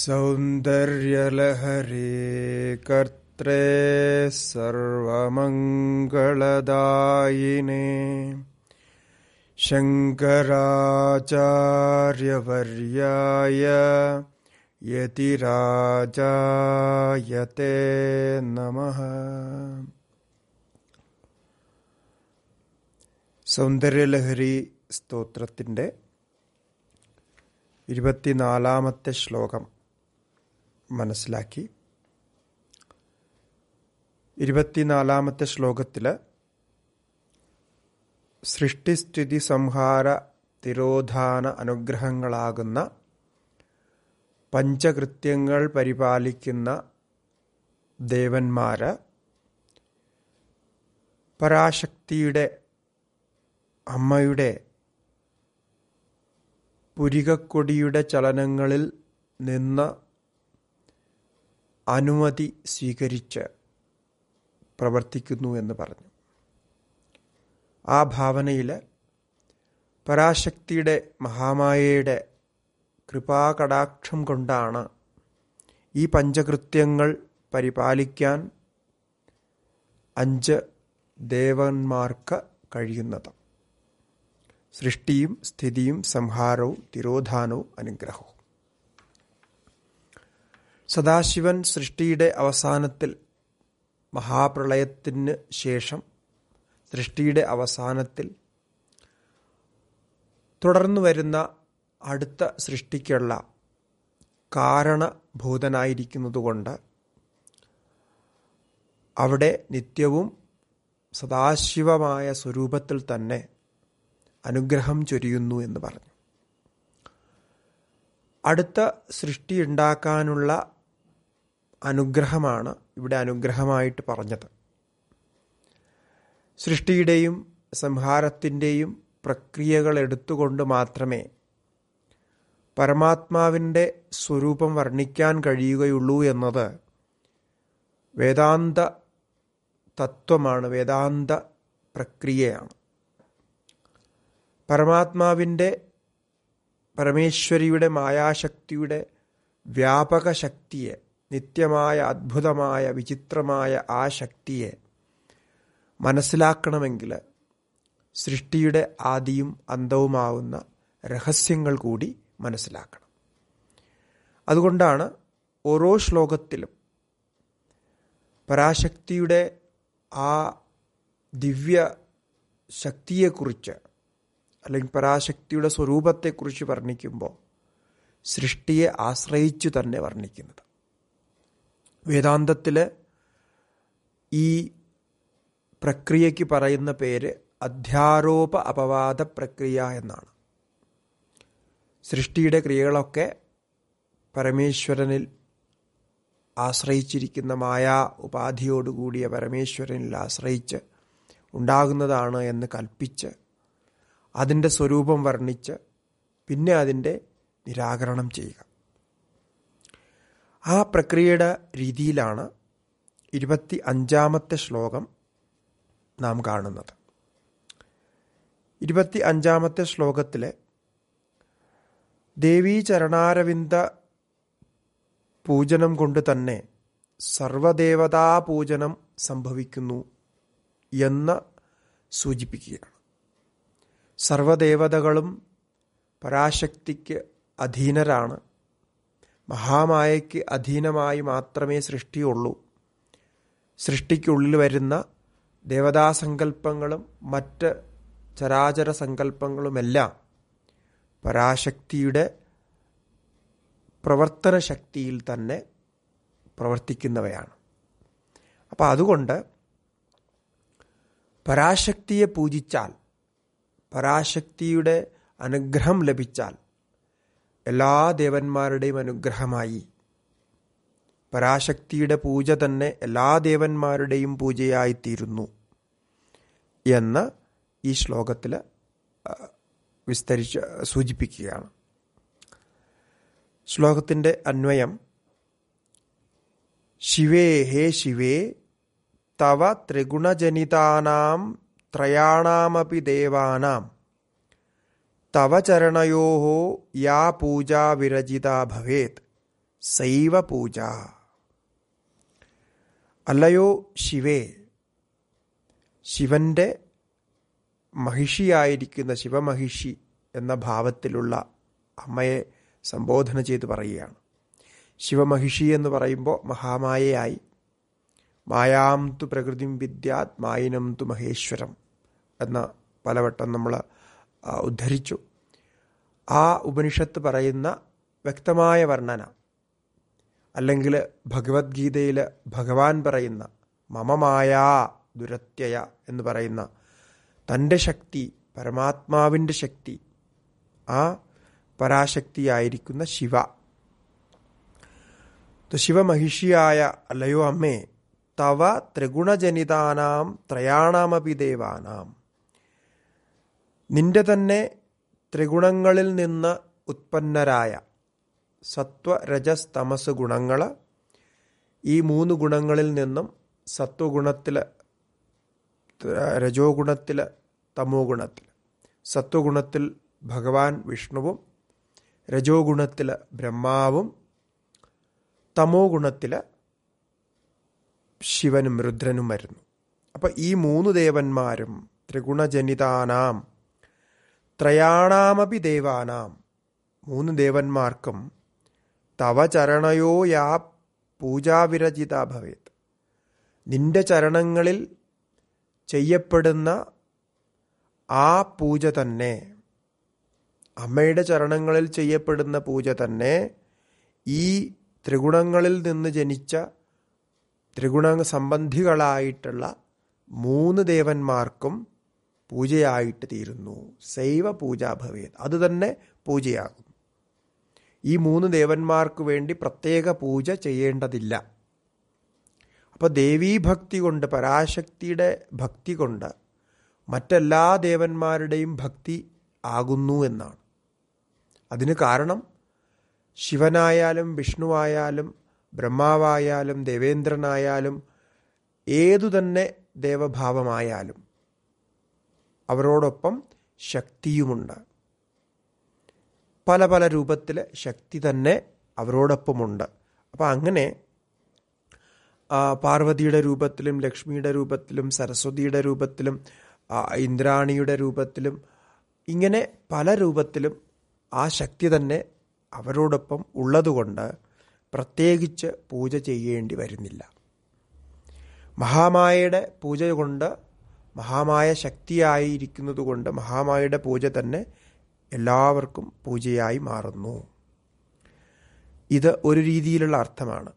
സൗന്ദര്യലഹരേ കർത്തേ സർവമംഗളദായിനേ ശങ്കരാചാര്യവര്യായ യതിരാജായത്തെ നമ സൗന്ദര്യലഹരി സ്തോത്രത്തിൻ്റെ ഇരുപത്തിനാലാമത്തെ ശ്ലോകം മനസ്സിലാക്കി ഇരുപത്തിനാലാമത്തെ ശ്ലോകത്തില് സൃഷ്ടിസ്ഥിതി സംഹാര തിരോധാന അനുഗ്രഹങ്ങളാകുന്ന പഞ്ചകൃത്യങ്ങൾ പരിപാലിക്കുന്ന ദേവന്മാര് പരാശക്തിയുടെ അമ്മയുടെ പുരികക്കൊടിയുടെ ചലനങ്ങളിൽ നിന്ന് അനുമതി സ്വീകരിച്ച് പ്രവർത്തിക്കുന്നു എന്ന് പറഞ്ഞു ആ ഭാവനയിൽ പരാശക്തിയുടെ മഹാമായയുടെ കൃപാകടാക്ഷം കൊണ്ടാണ് ഈ പഞ്ചകൃത്യങ്ങൾ പരിപാലിക്കാൻ അഞ്ച് ദേവന്മാർക്ക് കഴിയുന്നത് സൃഷ്ടിയും സ്ഥിതിയും സംഹാരവും തിരോധാനവും അനുഗ്രഹവും സദാശിവൻ സൃഷ്ടിയുടെ അവസാനത്തിൽ മഹാപ്രളയത്തിന് ശേഷം സൃഷ്ടിയുടെ അവസാനത്തിൽ തുടർന്നു വരുന്ന അടുത്ത സൃഷ്ടിക്കുള്ള കാരണഭൂതനായിരിക്കുന്നതുകൊണ്ട് അവിടെ നിത്യവും സദാശിവമായ സ്വരൂപത്തിൽ തന്നെ അനുഗ്രഹം ചൊരിയുന്നു എന്ന് പറഞ്ഞു അടുത്ത സൃഷ്ടി ഉണ്ടാക്കാനുള്ള അനുഗ്രഹമാണ് ഇവിടെ അനുഗ്രഹമായിട്ട് പറഞ്ഞത് സൃഷ്ടിയുടെയും സംഹാരത്തിൻ്റെയും പ്രക്രിയകൾ എടുത്തുകൊണ്ട് മാത്രമേ പരമാത്മാവിൻ്റെ സ്വരൂപം വർണ്ണിക്കാൻ കഴിയുകയുള്ളൂ എന്നത് വേദാന്ത തത്വമാണ് വേദാന്ത പ്രക്രിയയാണ് പരമാത്മാവിൻ്റെ പരമേശ്വരിയുടെ മായാശക്തിയുടെ വ്യാപക ശക്തിയെ നിത്യമായ അത്ഭുതമായ വിചിത്രമായ ആ ശക്തിയെ മനസ്സിലാക്കണമെങ്കിൽ സൃഷ്ടിയുടെ ആദിയും അന്തവുമാവുന്ന രഹസ്യങ്ങൾ കൂടി മനസ്സിലാക്കണം അതുകൊണ്ടാണ് ഓരോ ശ്ലോകത്തിലും പരാശക്തിയുടെ ആ ദിവ്യ ശക്തിയെക്കുറിച്ച് അല്ലെങ്കിൽ പരാശക്തിയുടെ സ്വരൂപത്തെക്കുറിച്ച് വർണ്ണിക്കുമ്പോൾ സൃഷ്ടിയെ ആശ്രയിച്ചു തന്നെ വർണ്ണിക്കുന്നത് വേദാന്തത്തിലെ ഈ പ്രക്രിയയ്ക്ക് പറയുന്ന പേര് അധ്യാരോപ അപവാദ പ്രക്രിയ എന്നാണ് സൃഷ്ടിയുടെ ക്രിയകളൊക്കെ പരമേശ്വരനിൽ ആശ്രയിച്ചിരിക്കുന്ന മായാ ഉപാധിയോടുകൂടിയ പരമേശ്വരനിൽ ആശ്രയിച്ച് ഉണ്ടാകുന്നതാണ് എന്ന് കൽപ്പിച്ച് അതിൻ്റെ സ്വരൂപം വർണ്ണിച്ച് പിന്നെ അതിൻ്റെ നിരാകരണം ചെയ്യുക ആ പ്രക്രിയയുടെ രീതിയിലാണ് ഇരുപത്തി അഞ്ചാമത്തെ ശ്ലോകം നാം കാണുന്നത് ഇരുപത്തി അഞ്ചാമത്തെ ശ്ലോകത്തിലെ ദേവീ ചരണാരവിന്ദ പൂജനം കൊണ്ട് തന്നെ സർവദേവതാ പൂജനം സംഭവിക്കുന്നു എന്ന് സൂചിപ്പിക്കുകയാണ് സർവദേവതകളും പരാശക്തിക്ക് അധീനരാണ് മഹാമായയ്ക്ക് അധീനമായി മാത്രമേ സൃഷ്ടിയുള്ളൂ സൃഷ്ടിക്കുള്ളിൽ വരുന്ന ദേവതാസങ്കല്പങ്ങളും മറ്റ് ചരാചര സങ്കല്പങ്ങളുമെല്ലാം പരാശക്തിയുടെ പ്രവർത്തന ശക്തിയിൽ തന്നെ പ്രവർത്തിക്കുന്നവയാണ് അപ്പോൾ അതുകൊണ്ട് പരാശക്തിയെ പൂജിച്ചാൽ പരാശക്തിയുടെ അനുഗ്രഹം ലഭിച്ചാൽ എല്ലാ ദേവന്മാരുടെയും അനുഗ്രഹമായി പരാശക്തിയുടെ പൂജ തന്നെ എല്ലാ ദേവന്മാരുടെയും പൂജയായിത്തീരുന്നു എന്ന് ഈ ശ്ലോകത്തിൽ വിസ്തരിച്ച് സൂചിപ്പിക്കുകയാണ് ശ്ലോകത്തിൻ്റെ അന്വയം ശിവേ ഹേ ശിവേ തവ ത്രിഗുണജനിതാനാം ത്രയാണാമപി ദേവാനാം തവ ചരണയോ യാ പൂജ വിരചിത ഭവേത് സൈവ പൂജ അല്ലയോ ശിവേ ശിവന്റെ മഹിഷിയായിരിക്കുന്ന ശിവമഹിഷി എന്ന ഭാവത്തിലുള്ള അമ്മയെ സംബോധന ചെയ്ത് പറയുകയാണ് ശിവമഹിഷി എന്ന് പറയുമ്പോൾ മഹാമായയായി മായാം തു പ്രകൃതിം വിദ്യാത് മായിനം തു മഹേശ്വരം എന്ന പലവട്ടം നമ്മൾ ഉദ്ധരിച്ചു ആ ഉപനിഷത്ത് പറയുന്ന വ്യക്തമായ വർണ്ണന അല്ലെങ്കിൽ ഭഗവത്ഗീതയിൽ ഭഗവാൻ പറയുന്ന മമമായാ ദുരത്യയ എന്ന് പറയുന്ന തൻ്റെ ശക്തി പരമാത്മാവിൻ്റെ ശക്തി ആ പരാശക്തിയായിരിക്കുന്ന ശിവ ശിവമഹിഷിയായ അല്ലയോ അമ്മേ തവ ത്രിഗുണജനിതാനാം ത്രയാണാമപി ദേവാനാം നിന്റെ തന്നെ ത്രിഗുണങ്ങളിൽ നിന്ന് ഉത്പന്നരായ സത്വ രജസ് തമസ് ഗുണങ്ങൾ ഈ മൂന്ന് ഗുണങ്ങളിൽ നിന്നും സത്വഗുണത്തിൽ രജോ ഗുണത്തിൽ തമോ ഗുണത്തിൽ സത്വഗുണത്തിൽ ഭഗവാൻ വിഷ്ണുവും രജോ ഗുണത്തിൽ ബ്രഹ്മാവും തമോ ഗുണത്തിൽ ശിവനും രുദ്രനും വരുന്നു അപ്പോൾ ഈ മൂന്ന് ദേവന്മാരും ത്രിഗുണജനിതാനാം ത്രയാണാമപി ദേവാനാം മൂന്ന് ദേവന്മാർക്കും തവ ചരണയോ യാ പൂജാവിരചിത ഭവേത് നിന്റെ ചരണങ്ങളിൽ ചെയ്യപ്പെടുന്ന ആ പൂജ തന്നെ അമ്മയുടെ ചരണങ്ങളിൽ ചെയ്യപ്പെടുന്ന പൂജ തന്നെ ഈ ത്രിഗുണങ്ങളിൽ നിന്ന് ജനിച്ച ത്രിഗുണ സംബന്ധികളായിട്ടുള്ള മൂന്ന് ദേവന്മാർക്കും പൂജയായിട്ട് തീരുന്നു ശൈവ പൂജ ഭവേത് അത് തന്നെ പൂജയാകും ഈ മൂന്ന് ദേവന്മാർക്ക് വേണ്ടി പ്രത്യേക പൂജ ചെയ്യേണ്ടതില്ല അപ്പോൾ ദേവീഭക്തി കൊണ്ട് പരാശക്തിയുടെ ഭക്തി കൊണ്ട് മറ്റെല്ലാ ദേവന്മാരുടെയും ഭക്തി ആകുന്നു എന്നാണ് അതിന് കാരണം ശിവനായാലും വിഷ്ണുവായാലും ബ്രഹ്മാവായാലും ദേവേന്ദ്രനായാലും ഏതു തന്നെ ദേവഭാവമായാലും അവരോടൊപ്പം ശക്തിയുമുണ്ട് പല പല രൂപത്തിൽ ശക്തി തന്നെ അവരോടൊപ്പമുണ്ട് അപ്പം അങ്ങനെ പാർവതിയുടെ രൂപത്തിലും ലക്ഷ്മിയുടെ രൂപത്തിലും സരസ്വതിയുടെ രൂപത്തിലും ഇന്ദ്രാണിയുടെ രൂപത്തിലും ഇങ്ങനെ പല രൂപത്തിലും ആ ശക്തി തന്നെ അവരോടൊപ്പം ഉള്ളതുകൊണ്ട് പ്രത്യേകിച്ച് പൂജ ചെയ്യേണ്ടി വരുന്നില്ല മഹാമായയുടെ പൂജ കൊണ്ട് മഹാമായ ശക്തിയായിരിക്കുന്നതുകൊണ്ട് മഹാമായയുടെ പൂജ തന്നെ എല്ലാവർക്കും പൂജയായി മാറുന്നു ഇത് ഒരു രീതിയിലുള്ള അർത്ഥമാണ്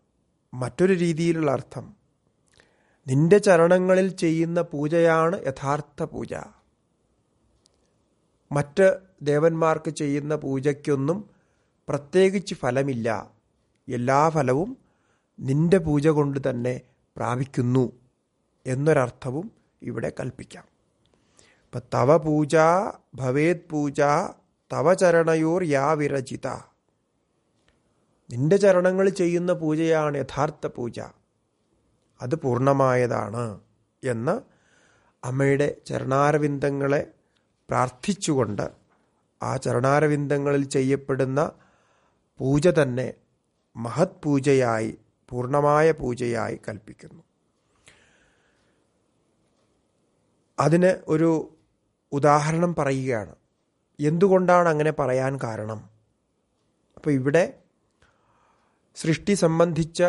മറ്റൊരു രീതിയിലുള്ള അർത്ഥം നിന്റെ ചരണങ്ങളിൽ ചെയ്യുന്ന പൂജയാണ് യഥാർത്ഥ പൂജ മറ്റ് ദേവന്മാർക്ക് ചെയ്യുന്ന പൂജയ്ക്കൊന്നും പ്രത്യേകിച്ച് ഫലമില്ല എല്ലാ ഫലവും നിന്റെ പൂജ കൊണ്ട് തന്നെ പ്രാപിക്കുന്നു എന്നൊരർത്ഥവും ഇവിടെ കൽപ്പിക്കാം ഇപ്പൊ തവ പൂജ ഭവേത് പൂജ തവ ചരണയൂർ യാ വിരചിത നിന്റെ ചരണങ്ങൾ ചെയ്യുന്ന പൂജയാണ് യഥാർത്ഥ പൂജ അത് പൂർണമായതാണ് എന്ന് അമ്മയുടെ ചരണാരവിന്ദങ്ങളെ പ്രാർത്ഥിച്ചുകൊണ്ട് ആ ചരണാരവിന്ദങ്ങളിൽ ചെയ്യപ്പെടുന്ന പൂജ തന്നെ മഹത് പൂജയായി പൂർണമായ പൂജയായി കൽപ്പിക്കുന്നു അതിന് ഒരു ഉദാഹരണം പറയുകയാണ് എന്തുകൊണ്ടാണ് അങ്ങനെ പറയാൻ കാരണം അപ്പോൾ ഇവിടെ സൃഷ്ടി സംബന്ധിച്ച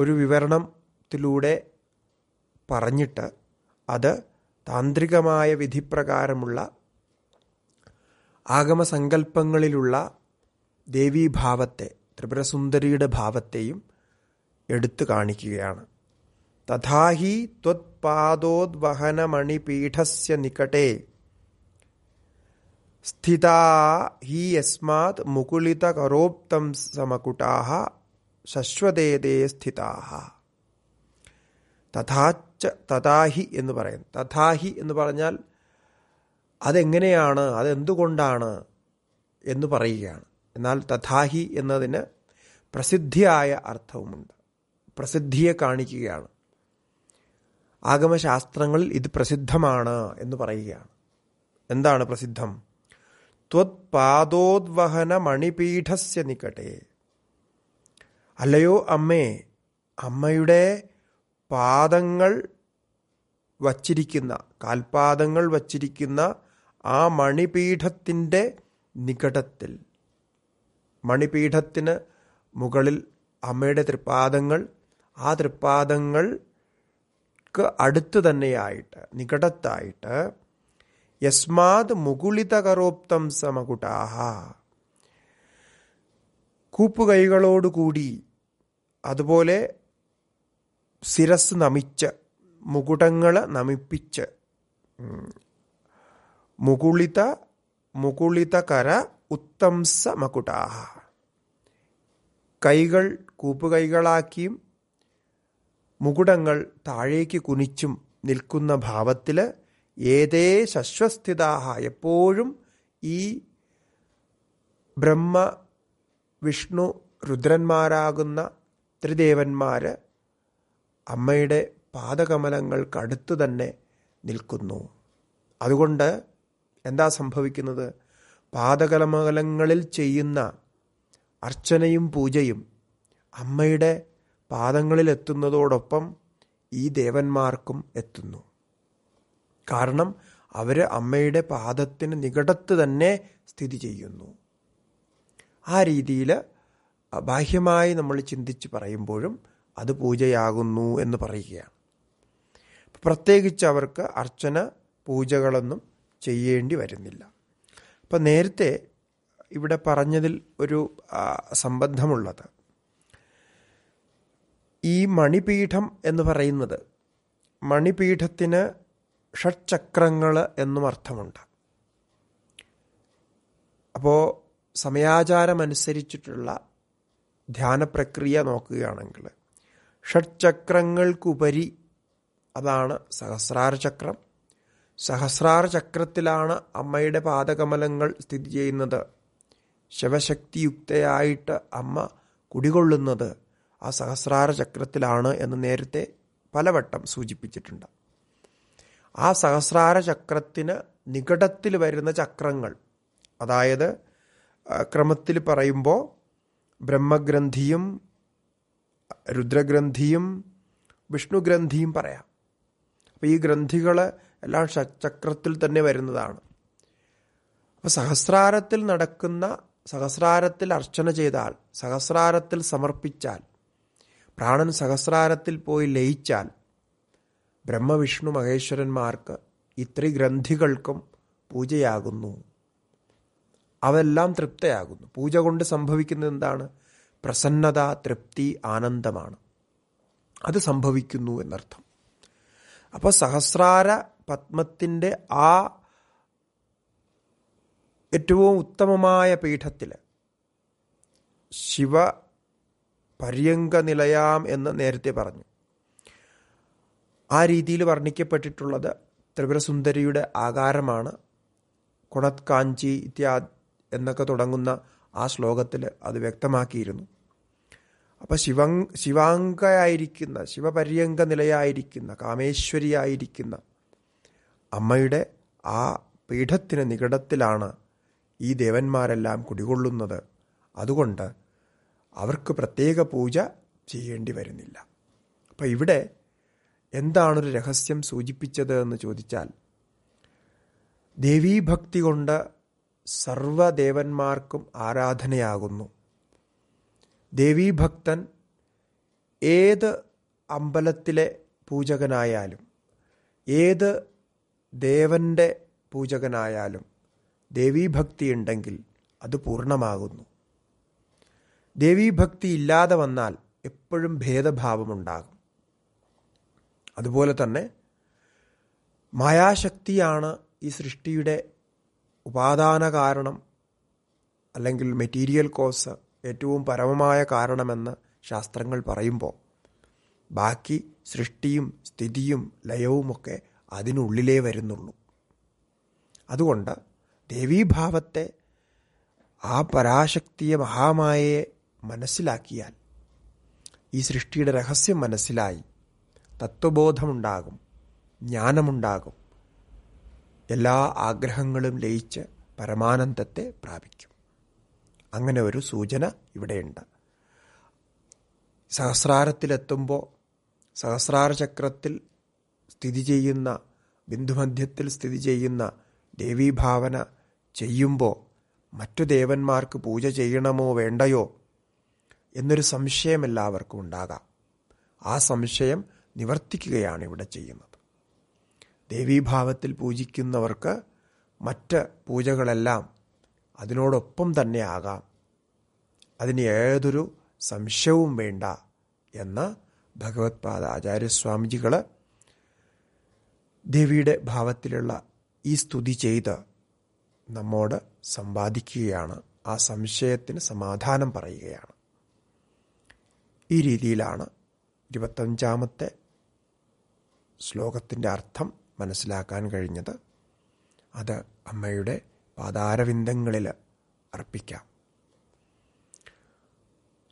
ഒരു വിവരണത്തിലൂടെ പറഞ്ഞിട്ട് അത് താന്ത്രികമായ വിധിപ്രകാരമുള്ള ആഗമസങ്കല്പങ്ങളിലുള്ള ദേവീഭാവത്തെ ത്രിപുരസുന്ദരിയുടെ ഭാവത്തെയും എടുത്തു കാണിക്കുകയാണ് തഥാഹി ത്വത്പാദോദ്വഹനമണിപീഠസ്യ നികടേ സ്ഥിതാ ഹി യസ്മാത് മുകുളിതകരോപ്തം സമകുടാഹ ശശ്വതേതേ സ്ഥിതാഹ തഥാച്ച തഥാഹി എന്ന് പറയും തഥാഹി എന്ന് പറഞ്ഞാൽ അതെങ്ങനെയാണ് അതെന്തുകൊണ്ടാണ് എന്ന് പറയുകയാണ് എന്നാൽ തഥാഹി എന്നതിന് പ്രസിദ്ധിയായ അർത്ഥവുമുണ്ട് പ്രസിദ്ധിയെ കാണിക്കുകയാണ് ആഗമശാസ്ത്രങ്ങളിൽ ഇത് പ്രസിദ്ധമാണ് എന്ന് പറയുകയാണ് എന്താണ് പ്രസിദ്ധം ത്വത്പാദോദ്വഹന മണിപീഠസ്യ നിക്കട്ടെ അല്ലയോ അമ്മേ അമ്മയുടെ പാദങ്ങൾ വച്ചിരിക്കുന്ന കാൽപാദങ്ങൾ വച്ചിരിക്കുന്ന ആ മണിപീഠത്തിൻ്റെ നികടത്തിൽ മണിപീഠത്തിന് മുകളിൽ അമ്മയുടെ തൃപ്പാദങ്ങൾ ആ തൃപ്പാദങ്ങൾ ക്ക് അടുത്തു തന്നെയായിട്ട് നികടത്തായിട്ട് യസ്മാത് മുകുളിതകരോപ്തം സമകുടാഹ കൂപ്പുകൈകളോടുകൂടി അതുപോലെ ശിരസ് നമിച്ച് മുകുടങ്ങൾ നമിപ്പിച്ച് മുകുളിത മുകുളിതകര ഉത്തംസ മകുടാഹ കൈകൾ കൂപ്പുകൈകളാക്കിയും മുകുടങ്ങൾ താഴേക്ക് കുനിച്ചും നിൽക്കുന്ന ഭാവത്തിൽ ഏതേ ശശ്വസ്ഥിതാഹ എപ്പോഴും ഈ ബ്രഹ്മ വിഷ്ണു രുദ്രന്മാരാകുന്ന ത്രിദേവന്മാർ അമ്മയുടെ പാദകമലങ്ങൾക്കടുത്തു തന്നെ നിൽക്കുന്നു അതുകൊണ്ട് എന്താ സംഭവിക്കുന്നത് പാതകലമകലങ്ങളിൽ ചെയ്യുന്ന അർച്ചനയും പൂജയും അമ്മയുടെ പാദങ്ങളിലെത്തുന്നതോടൊപ്പം ഈ ദേവന്മാർക്കും എത്തുന്നു കാരണം അവർ അമ്മയുടെ പാദത്തിന് നികടത്ത് തന്നെ സ്ഥിതി ചെയ്യുന്നു ആ രീതിയിൽ ബാഹ്യമായി നമ്മൾ ചിന്തിച്ച് പറയുമ്പോഴും അത് പൂജയാകുന്നു എന്ന് പറയുകയാണ് പ്രത്യേകിച്ച് അവർക്ക് അർച്ചന പൂജകളൊന്നും ചെയ്യേണ്ടി വരുന്നില്ല അപ്പം നേരത്തെ ഇവിടെ പറഞ്ഞതിൽ ഒരു സംബന്ധമുള്ളത് ഈ മണിപീഠം എന്ന് പറയുന്നത് മണിപീഠത്തിന് ഷഡ്ചക്രങ്ങൾ എന്നും അർത്ഥമുണ്ട് അപ്പോൾ സമയാചാരമനുസരിച്ചിട്ടുള്ള ധ്യാനപ്രക്രിയ നോക്കുകയാണെങ്കിൽ ഷഡ്ചക്രങ്ങൾക്കുപരി അതാണ് സഹസ്രാര ചക്രം സഹസ്രാര ചക്രത്തിലാണ് അമ്മയുടെ പാദകമലങ്ങൾ സ്ഥിതി ചെയ്യുന്നത് ശിവശക്തിയുക്തയായിട്ട് അമ്മ കുടികൊള്ളുന്നത് ആ സഹസ്രാര ചക്രത്തിലാണ് എന്ന് നേരത്തെ പലവട്ടം സൂചിപ്പിച്ചിട്ടുണ്ട് ആ സഹസ്രാര ചക്രത്തിന് നികടത്തിൽ വരുന്ന ചക്രങ്ങൾ അതായത് ക്രമത്തിൽ പറയുമ്പോൾ ബ്രഹ്മഗ്രന്ഥിയും രുദ്രഗ്രന്ഥിയും വിഷ്ണുഗ്രന്ഥിയും പറയാം അപ്പോൾ ഈ ഗ്രന്ഥികൾ എല്ലാം ചക്രത്തിൽ തന്നെ വരുന്നതാണ് അപ്പോൾ സഹസ്രാരത്തിൽ നടക്കുന്ന സഹസ്രാരത്തിൽ അർച്ചന ചെയ്താൽ സഹസ്രാരത്തിൽ സമർപ്പിച്ചാൽ പ്രാണൻ സഹസ്രാരത്തിൽ പോയി ലയിച്ചാൽ ബ്രഹ്മവിഷ്ണു മഹേശ്വരന്മാർക്ക് ഈ ഗ്രന്ഥികൾക്കും പൂജയാകുന്നു അവെല്ലാം തൃപ്തയാകുന്നു പൂജ കൊണ്ട് സംഭവിക്കുന്നത് എന്താണ് പ്രസന്നത തൃപ്തി ആനന്ദമാണ് അത് സംഭവിക്കുന്നു എന്നർത്ഥം അപ്പോൾ സഹസ്രാര പത്മത്തിൻ്റെ ആ ഏറ്റവും ഉത്തമമായ പീഠത്തിൽ ശിവ പര്യങ്ക നിലയാം എന്ന് നേരത്തെ പറഞ്ഞു ആ രീതിയിൽ വർണ്ണിക്കപ്പെട്ടിട്ടുള്ളത് ത്രിപുരസുന്ദരിയുടെ ആകാരമാണ് കുണത് കാഞ്ചി ഇത്യാ എന്നൊക്കെ തുടങ്ങുന്ന ആ ശ്ലോകത്തിൽ അത് വ്യക്തമാക്കിയിരുന്നു അപ്പോൾ ശിവ ശിവാംഗയായിരിക്കുന്ന ശിവപര്യങ്ക നിലയായിരിക്കുന്ന കാമേശ്വരിയായിരിക്കുന്ന അമ്മയുടെ ആ പീഠത്തിന് നികടത്തിലാണ് ഈ ദേവന്മാരെല്ലാം കുടികൊള്ളുന്നത് അതുകൊണ്ട് അവർക്ക് പ്രത്യേക പൂജ ചെയ്യേണ്ടി വരുന്നില്ല അപ്പം ഇവിടെ എന്താണൊരു രഹസ്യം സൂചിപ്പിച്ചത് എന്ന് ചോദിച്ചാൽ ദേവീഭക്തി കൊണ്ട് സർവദേവന്മാർക്കും ആരാധനയാകുന്നു ദേവീഭക്തൻ ഏത് അമ്പലത്തിലെ പൂജകനായാലും ഏത് ദേവൻ്റെ പൂജകനായാലും ദേവീഭക്തി ഉണ്ടെങ്കിൽ അത് പൂർണ്ണമാകുന്നു ദേവീഭക്തി ഇല്ലാതെ വന്നാൽ എപ്പോഴും ഭേദഭാവമുണ്ടാകും അതുപോലെ തന്നെ മായാശക്തിയാണ് ഈ സൃഷ്ടിയുടെ ഉപാദാന കാരണം അല്ലെങ്കിൽ മെറ്റീരിയൽ കോസ് ഏറ്റവും പരമമായ കാരണമെന്ന് ശാസ്ത്രങ്ങൾ പറയുമ്പോൾ ബാക്കി സൃഷ്ടിയും സ്ഥിതിയും ലയവുമൊക്കെ അതിനുള്ളിലേ വരുന്നുള്ളൂ അതുകൊണ്ട് ദേവീഭാവത്തെ ആ പരാശക്തിയെ മഹാമായയെ മനസ്സിലാക്കിയാൽ ഈ സൃഷ്ടിയുടെ രഹസ്യം മനസ്സിലായി തത്വബോധമുണ്ടാകും ജ്ഞാനമുണ്ടാകും എല്ലാ ആഗ്രഹങ്ങളും ലയിച്ച് പരമാനന്ദത്തെ പ്രാപിക്കും അങ്ങനെ ഒരു സൂചന ഇവിടെയുണ്ട് സഹസ്രാരത്തിലെത്തുമ്പോൾ സഹസ്രാര ചക്രത്തിൽ സ്ഥിതി ചെയ്യുന്ന ബിന്ദുമധ്യത്തിൽ സ്ഥിതി ചെയ്യുന്ന ദേവീഭാവന ചെയ്യുമ്പോൾ മറ്റു ദേവന്മാർക്ക് പൂജ ചെയ്യണമോ വേണ്ടയോ എന്നൊരു സംശയം എല്ലാവർക്കും ഉണ്ടാകാം ആ സംശയം നിവർത്തിക്കുകയാണ് ഇവിടെ ചെയ്യുന്നത് ദേവീഭാവത്തിൽ പൂജിക്കുന്നവർക്ക് മറ്റ് പൂജകളെല്ലാം അതിനോടൊപ്പം തന്നെ ആകാം അതിന് ഏതൊരു സംശയവും വേണ്ട എന്ന് ഭഗവത്പാദ ആചാര്യസ്വാമിജികൾ ദേവിയുടെ ഭാവത്തിലുള്ള ഈ സ്തുതി ചെയ്ത് നമ്മോട് സമ്പാദിക്കുകയാണ് ആ സംശയത്തിന് സമാധാനം പറയുകയാണ് ഈ രീതിയിലാണ് ഇരുപത്തഞ്ചാമത്തെ ശ്ലോകത്തിൻ്റെ അർത്ഥം മനസ്സിലാക്കാൻ കഴിഞ്ഞത് അത് അമ്മയുടെ പാതാരവിന്ദങ്ങളിൽ അർപ്പിക്കാം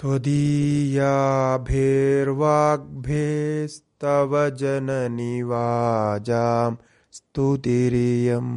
त्वदीयाभिर्वाग्भिस्तव जननि वाजां स्तुतिरियम्